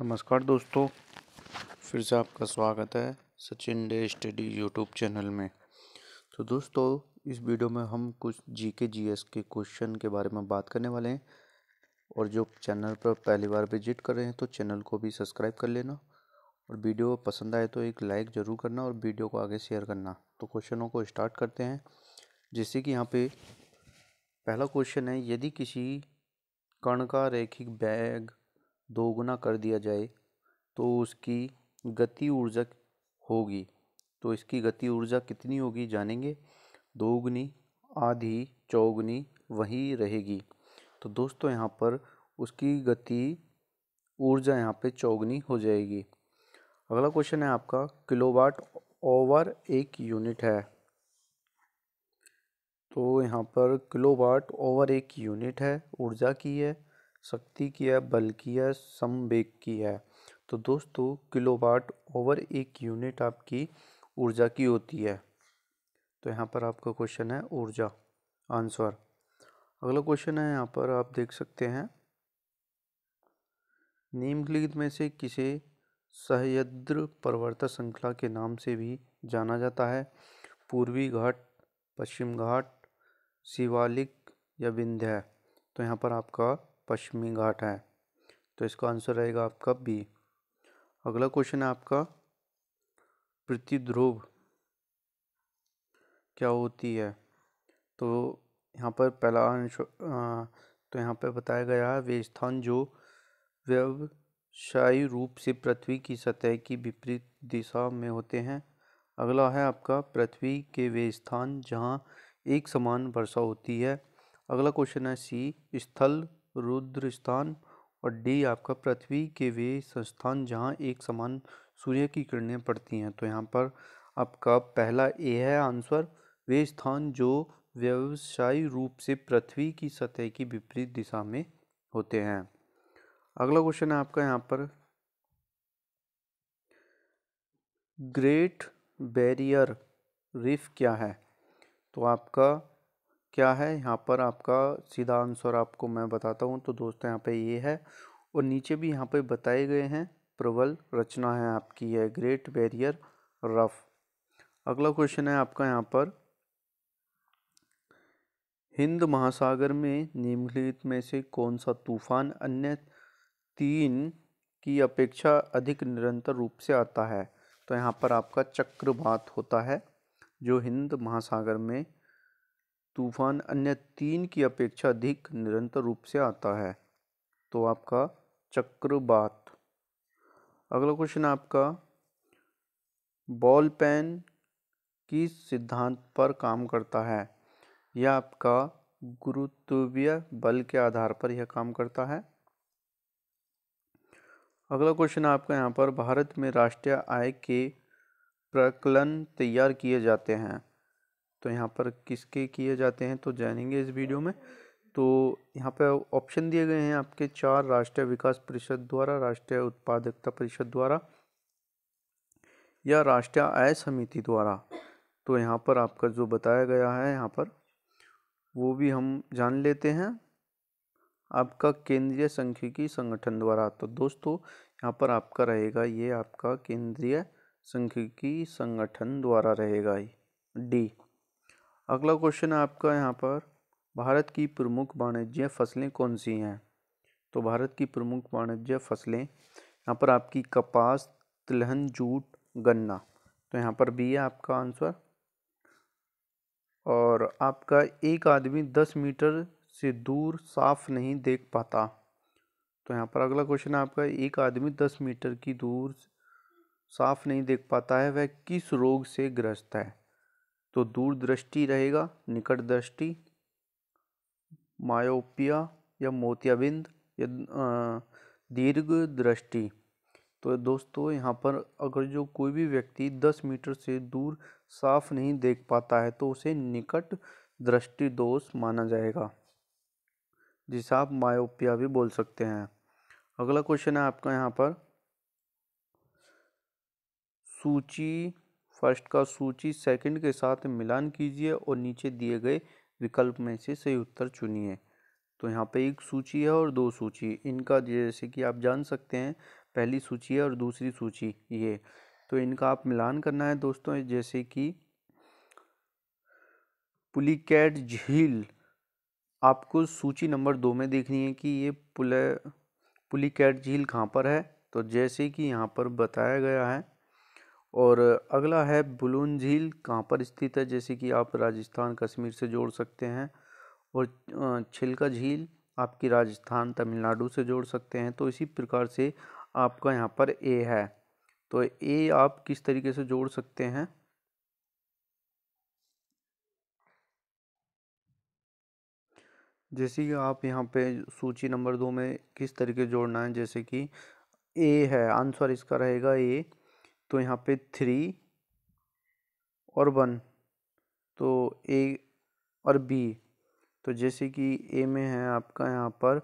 नमस्कार दोस्तों फिर से आपका स्वागत है Sachin day study YouTube channel में तो दोस्तों इस वीडियो में हम कुछ जी के जी एस के क्वेश्चन के बारे में बात करने वाले हैं और जो चैनल पर पहली बार विजिट कर रहे हैं तो चैनल को भी सब्सक्राइब कर लेना और वीडियो पसंद आए तो एक लाइक ज़रूर करना और वीडियो को आगे शेयर करना तो क्वेश्चनों को स्टार्ट करते हैं जैसे कि यहाँ पे पहला क्वेश्चन है यदि किसी कण का रैखिक बैग दोगुना कर दिया जाए तो उसकी गति ऊर्जा होगी तो इसकी गति ऊर्जा कितनी होगी जानेंगे दोगुनी आधी चौगुनी वही रहेगी तो दोस्तों यहाँ पर उसकी गति ऊर्जा यहाँ पे चौगुनी हो जाएगी अगला क्वेश्चन है आपका किलोवाट ओवर एक यूनिट है तो यहाँ पर किलोवाट ओवर एक यूनिट है ऊर्जा की है शक्ति की है बल की है संवेग की है तो दोस्तों किलोवाट ओवर एक यूनिट आपकी ऊर्जा की होती है तो यहाँ पर आपका क्वेश्चन है ऊर्जा आंसर अगला क्वेश्चन है यहाँ पर आप देख सकते हैं निम्नलिखित में से किसे सहयद्र पर्वत श्रृंखला के नाम से भी जाना जाता है पूर्वी घाट पश्चिम घाट शिवालिक या विंध्य तो यहाँ पर आपका पश्चिमी घाट है तो इसका आंसर रहेगा आपका बी अगला क्वेश्चन है आपका प्रतिध्रुव क्या होती है तो यहाँ पर पहला अंश तो यहाँ पर बताया गया है वे स्थान जो व्यवसायी रूप से पृथ्वी की सतह की विपरीत दिशा में होते हैं अगला है आपका पृथ्वी के वे स्थान जहाँ एक समान वर्षा होती है अगला क्वेश्चन है सी स्थल रुद्र स्थान और डी आपका पृथ्वी के वे संस्थान जहाँ एक समान सूर्य की किरणें पड़ती हैं तो यहाँ पर आपका पहला ए है आंसर वे स्थान जो व्यवसायी रूप से पृथ्वी की सतह की विपरीत दिशा में होते हैं अगला क्वेश्चन है आपका यहाँ पर ग्रेट बैरियर रिफ क्या है तो आपका क्या है यहाँ पर आपका सीधा आंसर आपको मैं बताता हूँ तो दोस्तों यहाँ पे ये है और नीचे भी यहाँ पे बताए गए हैं प्रबल रचना है आपकी है ग्रेट बैरियर रफ अगला क्वेश्चन है आपका यहाँ पर हिंद महासागर में निम्नलिखित में से कौन सा तूफान अन्य तीन की अपेक्षा अधिक निरंतर रूप से आता है तो यहाँ पर आपका चक्रवात होता है जो हिंद महासागर में तूफान अन्य तीन की अपेक्षा अधिक निरंतर रूप से आता है तो आपका चक्रवात अगला क्वेश्चन आपका बॉल पेन किस सिद्धांत पर काम करता है यह आपका गुरुत्वीय बल के आधार पर यह काम करता है अगला क्वेश्चन आपका यहाँ पर भारत में राष्ट्रीय आय के प्रकलन तैयार किए जाते हैं तो यहाँ पर किसके किए जाते हैं तो जानेंगे इस वीडियो में तो यहाँ पर ऑप्शन दिए गए हैं आपके चार राष्ट्रीय विकास परिषद द्वारा राष्ट्रीय उत्पादकता परिषद द्वारा या राष्ट्रीय आय समिति द्वारा तो यहाँ पर आपका जो बताया गया है यहाँ पर वो भी हम जान लेते हैं आपका केंद्रीय संख्यिकी संगठन द्वारा तो दोस्तों यहाँ पर आपका रहेगा ये आपका केंद्रीय संख्यिकी संगठन द्वारा रहेगा डी अगला क्वेश्चन है आपका यहाँ पर भारत की प्रमुख वाणिज्य फसलें कौन सी हैं तो भारत की प्रमुख वाणिज्य फसलें यहाँ पर आपकी कपास तिलहन जूट गन्ना तो यहाँ पर भी है आपका आंसर और आपका एक आदमी दस मीटर से दूर साफ नहीं देख पाता तो यहाँ पर अगला क्वेश्चन है आपका एक आदमी दस मीटर की दूर साफ नहीं देख पाता है वह किस रोग से ग्रस्त है तो दूरदृष्टि रहेगा निकट दृष्टि मायोपिया या मोतियाबिंद या दीर्घ दृष्टि तो दोस्तों यहाँ पर अगर जो कोई भी व्यक्ति दस मीटर से दूर साफ नहीं देख पाता है तो उसे निकट दृष्टि दोष माना जाएगा जिसे आप मायोपिया भी बोल सकते हैं अगला क्वेश्चन है आपका यहाँ पर सूची फर्स्ट का सूची सेकंड के साथ मिलान कीजिए और नीचे दिए गए विकल्प में से सही उत्तर चुनिए तो यहाँ पे एक सूची है और दो सूची इनका जैसे कि आप जान सकते हैं पहली सूची है और दूसरी सूची ये तो इनका आप मिलान करना है दोस्तों जैसे कि पुलिकैट झील आपको सूची नंबर दो में देखनी है कि ये पुल पुलिकैट झील कहाँ पर है तो जैसे कि यहाँ पर बताया गया है और अगला है बुलून झील कहाँ पर स्थित है जैसे कि आप राजस्थान कश्मीर से जोड़ सकते हैं और छिलका झील आपकी राजस्थान तमिलनाडु से जोड़ सकते हैं तो इसी प्रकार से आपका यहाँ पर ए है तो ए आप किस तरीके से जोड़ सकते हैं जैसे कि आप यहाँ पे सूची नंबर दो में किस तरीके जोड़ना है जैसे कि ए है आंसर इसका रहेगा ए तो यहाँ पे थ्री और वन तो ए और बी तो जैसे कि ए में है आपका यहाँ पर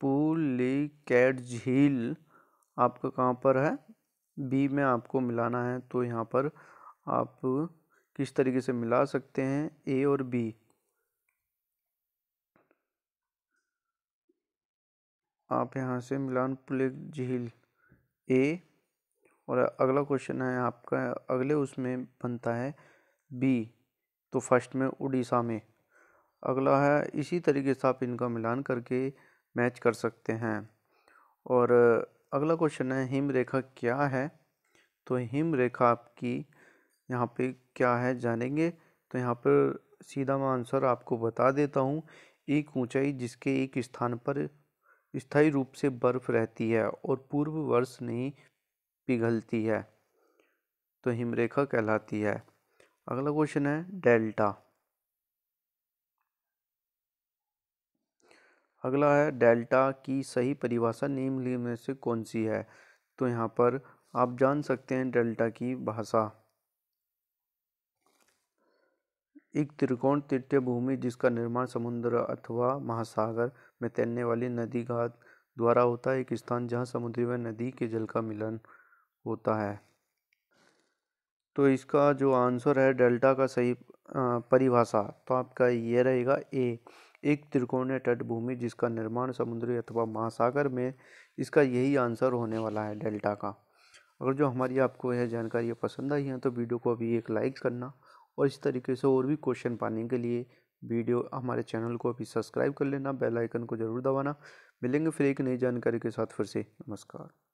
पुली कैट झील आपका कहाँ पर है बी में आपको मिलाना है तो यहाँ पर आप किस तरीके से मिला सकते हैं ए और बी आप यहाँ से मिलान पुलिक झील ए और अगला क्वेश्चन है आपका अगले उसमें बनता है बी तो फर्स्ट में उड़ीसा में अगला है इसी तरीके से आप इनका मिलान करके मैच कर सकते हैं और अगला क्वेश्चन है हिम रेखा क्या है तो हिम रेखा आपकी यहाँ पे क्या है जानेंगे तो यहाँ पर सीधा मैं आंसर आपको बता देता हूँ एक ऊंचाई जिसके एक स्थान पर स्थायी रूप से बर्फ़ रहती है और पूर्व वर्ष नहीं पिघलती है तो हिमरेखा कहलाती है अगला क्वेश्चन है डेल्टा अगला है डेल्टा की सही परिभाषा निम्नलिखित में से कौन सी है तो यहाँ पर आप जान सकते हैं डेल्टा की भाषा एक त्रिकोण तृतीय भूमि जिसका निर्माण समुद्र अथवा महासागर में तैरने वाली नदी घाट द्वारा होता है एक स्थान जहाँ समुद्री व नदी के जल का मिलन होता है तो इसका जो आंसर है डेल्टा का सही परिभाषा तो आपका ये रहेगा ए एक त्रिकोणीय तटभूमि जिसका निर्माण समुद्री अथवा महासागर में इसका यही आंसर होने वाला है डेल्टा का अगर जो हमारी आपको यह जानकारी पसंद आई है तो वीडियो को अभी एक लाइक करना और इस तरीके से और भी क्वेश्चन पाने के लिए वीडियो हमारे चैनल को अभी सब्सक्राइब कर लेना बेल आइकन को ज़रूर दबाना मिलेंगे फिर एक नई जानकारी के साथ फिर से नमस्कार